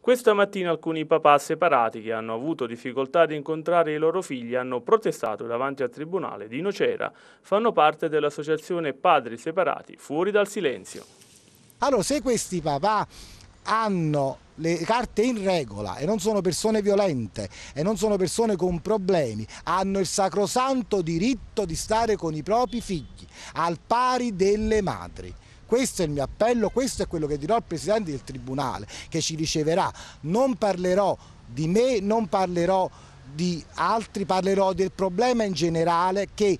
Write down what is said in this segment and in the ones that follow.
Questa mattina alcuni papà separati che hanno avuto difficoltà ad incontrare i loro figli hanno protestato davanti al tribunale di Nocera. Fanno parte dell'associazione Padri Separati Fuori dal Silenzio. Allora, se questi papà hanno le carte in regola e non sono persone violente e non sono persone con problemi, hanno il sacrosanto diritto di stare con i propri figli al pari delle madri. Questo è il mio appello, questo è quello che dirò al Presidente del Tribunale che ci riceverà. Non parlerò di me, non parlerò di altri, parlerò del problema in generale che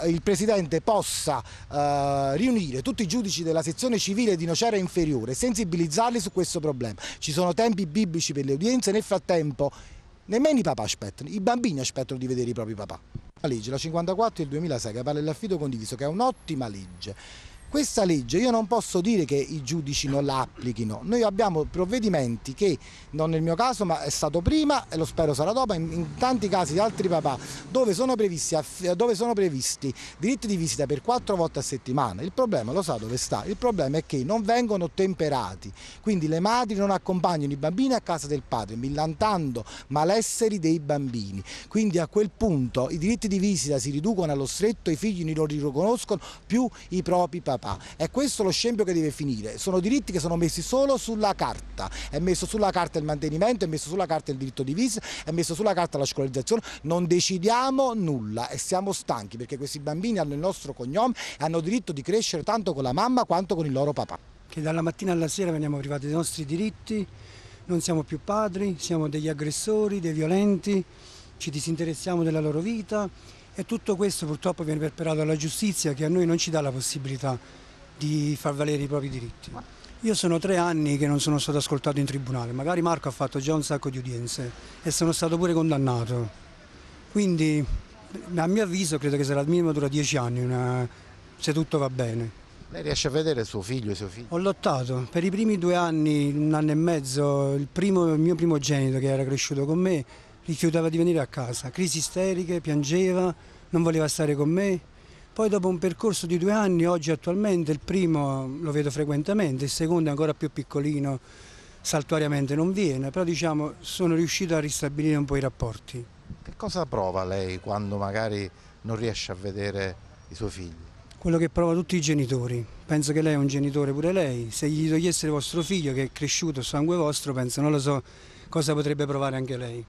eh, il Presidente possa eh, riunire tutti i giudici della sezione civile di Nocera Inferiore e sensibilizzarli su questo problema. Ci sono tempi biblici per le udienze, nel frattempo nemmeno i papà aspettano, i bambini aspettano di vedere i propri papà. La legge, la 54 del 2006, che parla dell'affido condiviso, che è un'ottima legge questa legge io non posso dire che i giudici non la applichino, noi abbiamo provvedimenti che non nel mio caso ma è stato prima e lo spero sarà dopo, in, in tanti casi di altri papà dove sono, previsti, dove sono previsti diritti di visita per quattro volte a settimana, il problema lo sa dove sta, il problema è che non vengono temperati, quindi le madri non accompagnano i bambini a casa del padre, millantando malesseri dei bambini, quindi a quel punto i diritti di visita si riducono allo stretto, i figli non li riconoscono più i propri papà pagata. È questo lo scempio che deve finire. Sono diritti che sono messi solo sulla carta. È messo sulla carta il mantenimento, è messo sulla carta il diritto di visita, è messo sulla carta la scolarizzazione. Non decidiamo nulla e siamo stanchi perché questi bambini hanno il nostro cognome e hanno diritto di crescere tanto con la mamma quanto con il loro papà. Che dalla mattina alla sera veniamo privati dei nostri diritti, non siamo più padri, siamo degli aggressori, dei violenti, ci disinteressiamo della loro vita e tutto questo purtroppo viene perperato alla giustizia che a noi non ci dà la possibilità di far valere i propri diritti. Io sono tre anni che non sono stato ascoltato in tribunale, magari Marco ha fatto già un sacco di udienze e sono stato pure condannato. Quindi a mio avviso credo che sarà al minimo dura dieci anni, una... se tutto va bene. Lei riesce a vedere suo figlio e suo figlio? Ho lottato per i primi due anni, un anno e mezzo, il, primo, il mio primogenito che era cresciuto con me rifiutava di venire a casa, crisi isteriche, piangeva, non voleva stare con me. Poi dopo un percorso di due anni, oggi attualmente il primo lo vedo frequentemente, il secondo è ancora più piccolino, saltuariamente non viene, però diciamo sono riuscito a ristabilire un po' i rapporti. Che cosa prova lei quando magari non riesce a vedere i suoi figli? Quello che prova tutti i genitori, penso che lei è un genitore pure lei, se gli togliessero il vostro figlio che è cresciuto sangue vostro penso, non lo so cosa potrebbe provare anche lei.